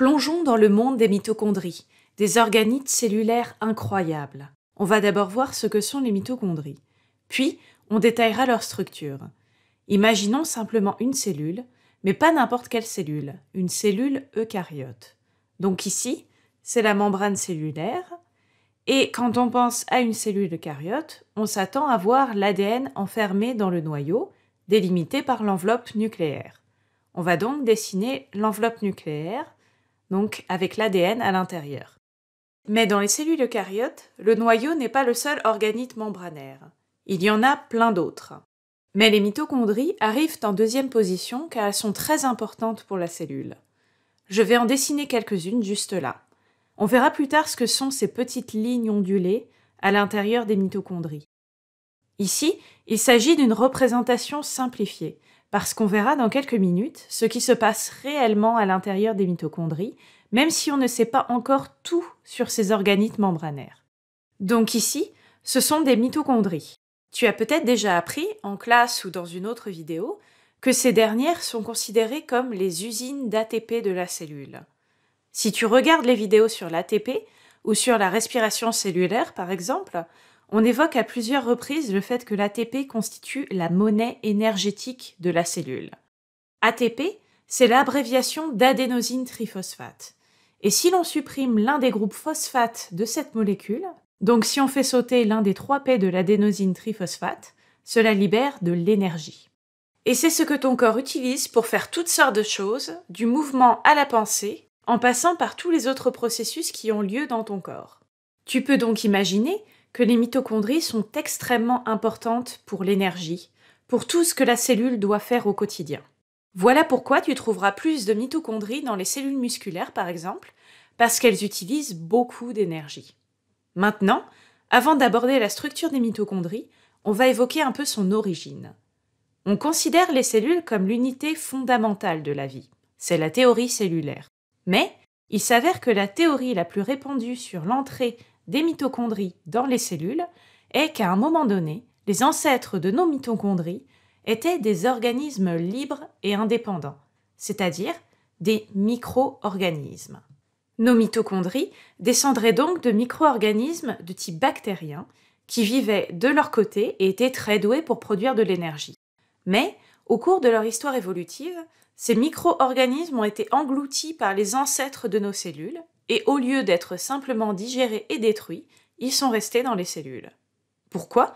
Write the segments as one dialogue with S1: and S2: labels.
S1: Plongeons dans le monde des mitochondries, des organites cellulaires incroyables. On va d'abord voir ce que sont les mitochondries. Puis, on détaillera leur structure. Imaginons simplement une cellule, mais pas n'importe quelle cellule, une cellule eucaryote. Donc ici, c'est la membrane cellulaire, et quand on pense à une cellule eucaryote, on s'attend à voir l'ADN enfermé dans le noyau, délimité par l'enveloppe nucléaire. On va donc dessiner l'enveloppe nucléaire donc avec l'ADN à l'intérieur. Mais dans les cellules eucaryotes, le noyau n'est pas le seul organite membranaire. Il y en a plein d'autres. Mais les mitochondries arrivent en deuxième position car elles sont très importantes pour la cellule. Je vais en dessiner quelques-unes juste là. On verra plus tard ce que sont ces petites lignes ondulées à l'intérieur des mitochondries. Ici, il s'agit d'une représentation simplifiée, parce qu'on verra dans quelques minutes ce qui se passe réellement à l'intérieur des mitochondries, même si on ne sait pas encore tout sur ces organites membranaires. Donc ici, ce sont des mitochondries. Tu as peut-être déjà appris, en classe ou dans une autre vidéo, que ces dernières sont considérées comme les usines d'ATP de la cellule. Si tu regardes les vidéos sur l'ATP ou sur la respiration cellulaire, par exemple, on évoque à plusieurs reprises le fait que l'ATP constitue la monnaie énergétique de la cellule. ATP, c'est l'abréviation d'adénosine triphosphate. Et si l'on supprime l'un des groupes phosphates de cette molécule, donc si on fait sauter l'un des trois P de l'adénosine triphosphate, cela libère de l'énergie. Et c'est ce que ton corps utilise pour faire toutes sortes de choses, du mouvement à la pensée, en passant par tous les autres processus qui ont lieu dans ton corps. Tu peux donc imaginer que les mitochondries sont extrêmement importantes pour l'énergie, pour tout ce que la cellule doit faire au quotidien. Voilà pourquoi tu trouveras plus de mitochondries dans les cellules musculaires, par exemple, parce qu'elles utilisent beaucoup d'énergie. Maintenant, avant d'aborder la structure des mitochondries, on va évoquer un peu son origine. On considère les cellules comme l'unité fondamentale de la vie. C'est la théorie cellulaire. Mais il s'avère que la théorie la plus répandue sur l'entrée des mitochondries dans les cellules est qu'à un moment donné, les ancêtres de nos mitochondries étaient des organismes libres et indépendants, c'est-à-dire des micro-organismes. Nos mitochondries descendraient donc de micro-organismes de type bactérien qui vivaient de leur côté et étaient très doués pour produire de l'énergie. Mais, au cours de leur histoire évolutive, ces micro-organismes ont été engloutis par les ancêtres de nos cellules et au lieu d'être simplement digérés et détruits, ils sont restés dans les cellules. Pourquoi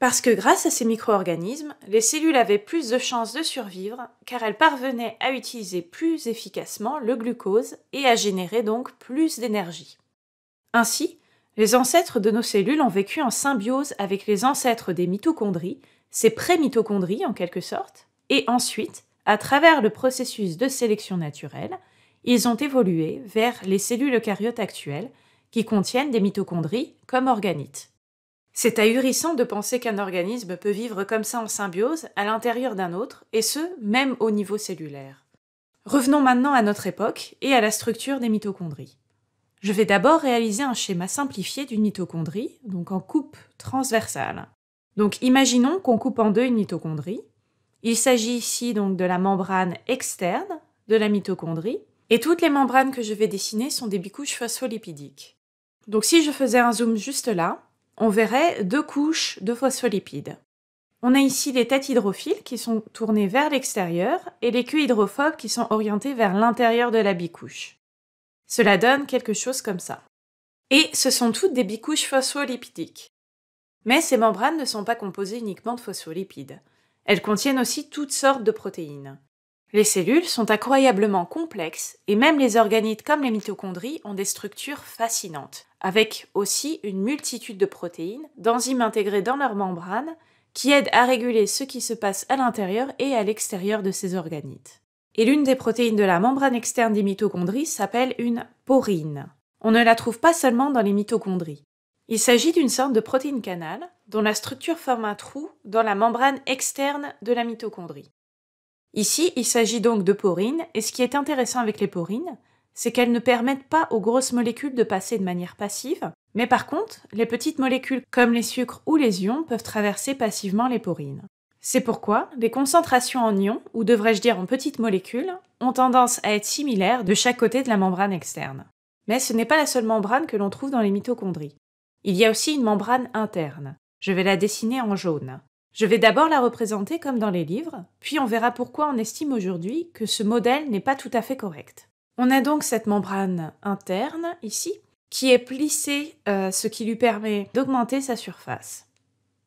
S1: Parce que grâce à ces micro-organismes, les cellules avaient plus de chances de survivre car elles parvenaient à utiliser plus efficacement le glucose et à générer donc plus d'énergie. Ainsi, les ancêtres de nos cellules ont vécu en symbiose avec les ancêtres des mitochondries, ces pré-mitochondries en quelque sorte, et ensuite, à travers le processus de sélection naturelle, ils ont évolué vers les cellules eucaryotes actuelles qui contiennent des mitochondries comme organites. C'est ahurissant de penser qu'un organisme peut vivre comme ça en symbiose à l'intérieur d'un autre, et ce, même au niveau cellulaire. Revenons maintenant à notre époque et à la structure des mitochondries. Je vais d'abord réaliser un schéma simplifié d'une mitochondrie, donc en coupe transversale. Donc imaginons qu'on coupe en deux une mitochondrie. Il s'agit ici donc de la membrane externe de la mitochondrie et toutes les membranes que je vais dessiner sont des bicouches phospholipidiques. Donc si je faisais un zoom juste là, on verrait deux couches de phospholipides. On a ici les têtes hydrophiles qui sont tournées vers l'extérieur et les queues hydrophobes qui sont orientées vers l'intérieur de la bicouche. Cela donne quelque chose comme ça. Et ce sont toutes des bicouches phospholipidiques. Mais ces membranes ne sont pas composées uniquement de phospholipides. Elles contiennent aussi toutes sortes de protéines. Les cellules sont incroyablement complexes et même les organites comme les mitochondries ont des structures fascinantes, avec aussi une multitude de protéines, d'enzymes intégrées dans leur membrane, qui aident à réguler ce qui se passe à l'intérieur et à l'extérieur de ces organites. Et l'une des protéines de la membrane externe des mitochondries s'appelle une porine. On ne la trouve pas seulement dans les mitochondries. Il s'agit d'une sorte de protéine canal dont la structure forme un trou dans la membrane externe de la mitochondrie. Ici, il s'agit donc de porines, et ce qui est intéressant avec les porines, c'est qu'elles ne permettent pas aux grosses molécules de passer de manière passive, mais par contre, les petites molécules comme les sucres ou les ions peuvent traverser passivement les porines. C'est pourquoi les concentrations en ions, ou devrais-je dire en petites molécules, ont tendance à être similaires de chaque côté de la membrane externe. Mais ce n'est pas la seule membrane que l'on trouve dans les mitochondries. Il y a aussi une membrane interne. Je vais la dessiner en jaune. Je vais d'abord la représenter comme dans les livres, puis on verra pourquoi on estime aujourd'hui que ce modèle n'est pas tout à fait correct. On a donc cette membrane interne, ici, qui est plissée, euh, ce qui lui permet d'augmenter sa surface.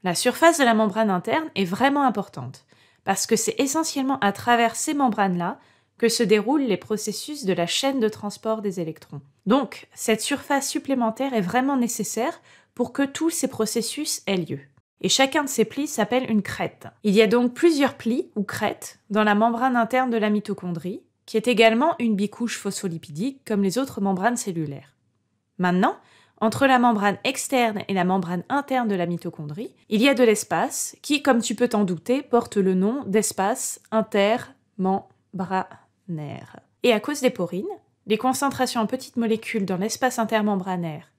S1: La surface de la membrane interne est vraiment importante, parce que c'est essentiellement à travers ces membranes-là que se déroulent les processus de la chaîne de transport des électrons. Donc, cette surface supplémentaire est vraiment nécessaire pour que tous ces processus aient lieu et chacun de ces plis s'appelle une crête. Il y a donc plusieurs plis ou crêtes dans la membrane interne de la mitochondrie, qui est également une bicouche phospholipidique comme les autres membranes cellulaires. Maintenant, entre la membrane externe et la membrane interne de la mitochondrie, il y a de l'espace qui, comme tu peux t'en douter, porte le nom d'espace intermembranaire. Et à cause des porines, les concentrations en petites molécules dans l'espace intermembranaire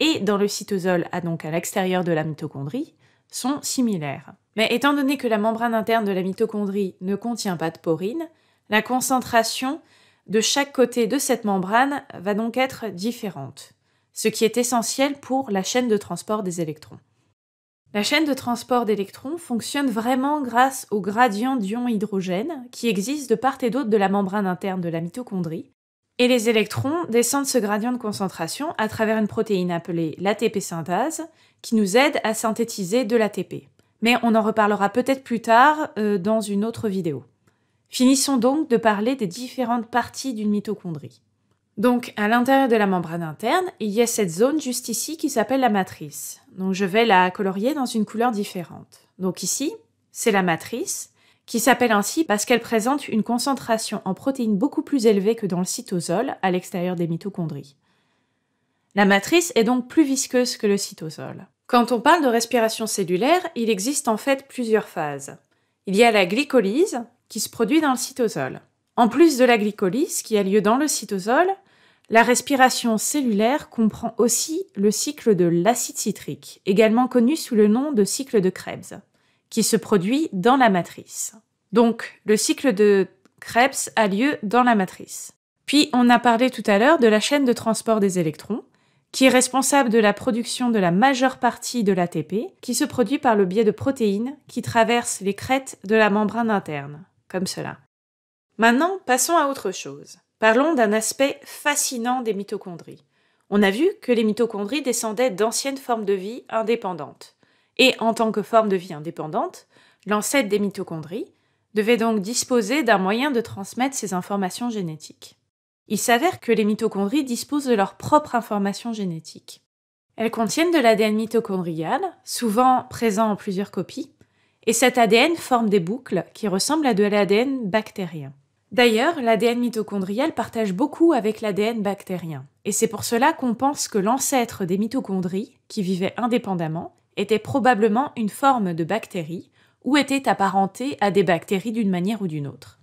S1: et dans le cytosol, à ah, donc à l'extérieur de la mitochondrie, sont similaires. Mais étant donné que la membrane interne de la mitochondrie ne contient pas de porine, la concentration de chaque côté de cette membrane va donc être différente, ce qui est essentiel pour la chaîne de transport des électrons. La chaîne de transport d'électrons fonctionne vraiment grâce au gradient d'ions hydrogène qui existe de part et d'autre de la membrane interne de la mitochondrie, et les électrons descendent ce gradient de concentration à travers une protéine appelée l'ATP synthase, qui nous aide à synthétiser de l'ATP. Mais on en reparlera peut-être plus tard euh, dans une autre vidéo. Finissons donc de parler des différentes parties d'une mitochondrie. Donc, à l'intérieur de la membrane interne, il y a cette zone juste ici qui s'appelle la matrice. Donc, je vais la colorier dans une couleur différente. Donc ici, c'est la matrice, qui s'appelle ainsi parce qu'elle présente une concentration en protéines beaucoup plus élevée que dans le cytosol, à l'extérieur des mitochondries. La matrice est donc plus visqueuse que le cytosol. Quand on parle de respiration cellulaire, il existe en fait plusieurs phases. Il y a la glycolyse qui se produit dans le cytosol. En plus de la glycolyse qui a lieu dans le cytosol, la respiration cellulaire comprend aussi le cycle de l'acide citrique, également connu sous le nom de cycle de Krebs, qui se produit dans la matrice. Donc, le cycle de Krebs a lieu dans la matrice. Puis, on a parlé tout à l'heure de la chaîne de transport des électrons, qui est responsable de la production de la majeure partie de l'ATP, qui se produit par le biais de protéines qui traversent les crêtes de la membrane interne, comme cela. Maintenant, passons à autre chose. Parlons d'un aspect fascinant des mitochondries. On a vu que les mitochondries descendaient d'anciennes formes de vie indépendantes. Et en tant que forme de vie indépendante, l'ancêtre des mitochondries devait donc disposer d'un moyen de transmettre ces informations génétiques il s'avère que les mitochondries disposent de leur propre information génétique. Elles contiennent de l'ADN mitochondrial, souvent présent en plusieurs copies, et cet ADN forme des boucles qui ressemblent à de l'ADN bactérien. D'ailleurs, l'ADN mitochondrial partage beaucoup avec l'ADN bactérien, et c'est pour cela qu'on pense que l'ancêtre des mitochondries, qui vivait indépendamment, était probablement une forme de bactérie, ou était apparenté à des bactéries d'une manière ou d'une autre.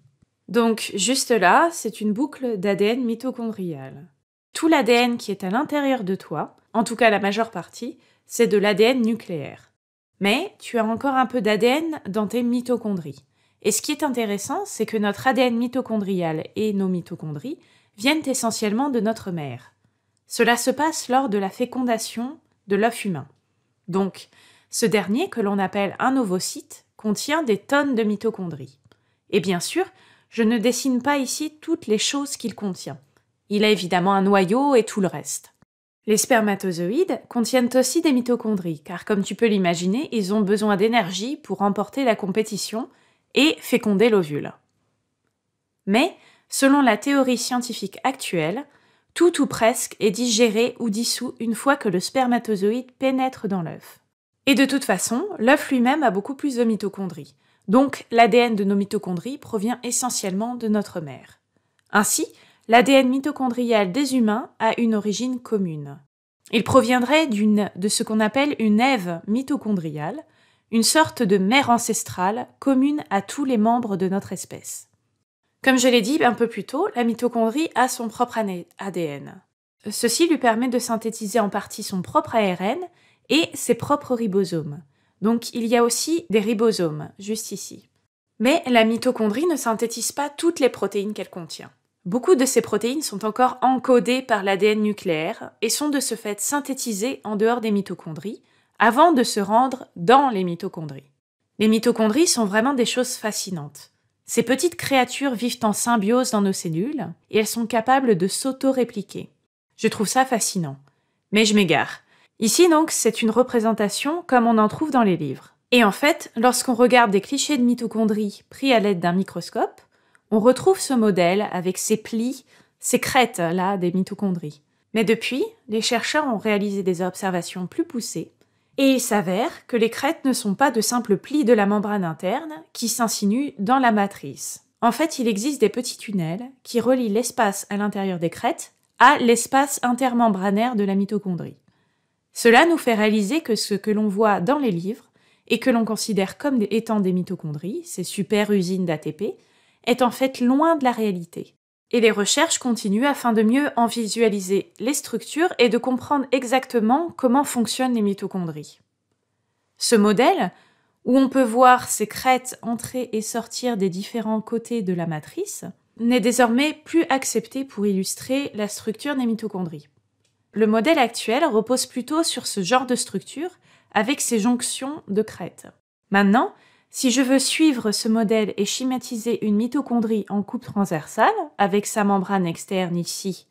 S1: Donc juste là, c'est une boucle d'ADN mitochondrial. Tout l'ADN qui est à l'intérieur de toi, en tout cas la majeure partie, c'est de l'ADN nucléaire. Mais tu as encore un peu d'ADN dans tes mitochondries. Et ce qui est intéressant, c'est que notre ADN mitochondrial et nos mitochondries viennent essentiellement de notre mère. Cela se passe lors de la fécondation de l'œuf humain. Donc, ce dernier, que l'on appelle un ovocyte, contient des tonnes de mitochondries. Et bien sûr, je ne dessine pas ici toutes les choses qu'il contient. Il a évidemment un noyau et tout le reste. Les spermatozoïdes contiennent aussi des mitochondries, car comme tu peux l'imaginer, ils ont besoin d'énergie pour remporter la compétition et féconder l'ovule. Mais, selon la théorie scientifique actuelle, tout ou presque est digéré ou dissous une fois que le spermatozoïde pénètre dans l'œuf. Et de toute façon, l'œuf lui-même a beaucoup plus de mitochondries. Donc l'ADN de nos mitochondries provient essentiellement de notre mère. Ainsi, l'ADN mitochondrial des humains a une origine commune. Il proviendrait de ce qu'on appelle une Ève mitochondriale, une sorte de mère ancestrale commune à tous les membres de notre espèce. Comme je l'ai dit un peu plus tôt, la mitochondrie a son propre ADN. Ceci lui permet de synthétiser en partie son propre ARN et ses propres ribosomes. Donc il y a aussi des ribosomes, juste ici. Mais la mitochondrie ne synthétise pas toutes les protéines qu'elle contient. Beaucoup de ces protéines sont encore encodées par l'ADN nucléaire et sont de ce fait synthétisées en dehors des mitochondries avant de se rendre dans les mitochondries. Les mitochondries sont vraiment des choses fascinantes. Ces petites créatures vivent en symbiose dans nos cellules et elles sont capables de s'auto-répliquer. Je trouve ça fascinant. Mais je m'égare. Ici donc, c'est une représentation comme on en trouve dans les livres. Et en fait, lorsqu'on regarde des clichés de mitochondries pris à l'aide d'un microscope, on retrouve ce modèle avec ses plis, ces crêtes là des mitochondries. Mais depuis, les chercheurs ont réalisé des observations plus poussées et il s'avère que les crêtes ne sont pas de simples plis de la membrane interne qui s'insinuent dans la matrice. En fait, il existe des petits tunnels qui relient l'espace à l'intérieur des crêtes à l'espace intermembranaire de la mitochondrie. Cela nous fait réaliser que ce que l'on voit dans les livres et que l'on considère comme étant des mitochondries, ces super usines d'ATP, est en fait loin de la réalité. Et les recherches continuent afin de mieux en visualiser les structures et de comprendre exactement comment fonctionnent les mitochondries. Ce modèle, où on peut voir ces crêtes entrer et sortir des différents côtés de la matrice, n'est désormais plus accepté pour illustrer la structure des mitochondries. Le modèle actuel repose plutôt sur ce genre de structure avec ses jonctions de crête. Maintenant, si je veux suivre ce modèle et schématiser une mitochondrie en coupe transversale, avec sa membrane externe ici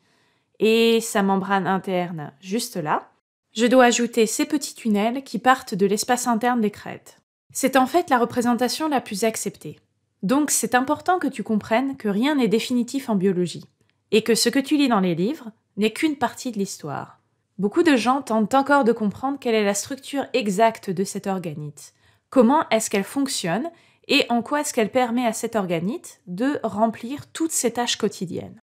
S1: et sa membrane interne juste là, je dois ajouter ces petits tunnels qui partent de l'espace interne des crêtes. C'est en fait la représentation la plus acceptée. Donc c'est important que tu comprennes que rien n'est définitif en biologie, et que ce que tu lis dans les livres, n'est qu'une partie de l'histoire. Beaucoup de gens tentent encore de comprendre quelle est la structure exacte de cet organite, comment est-ce qu'elle fonctionne et en quoi est-ce qu'elle permet à cet organite de remplir toutes ses tâches quotidiennes.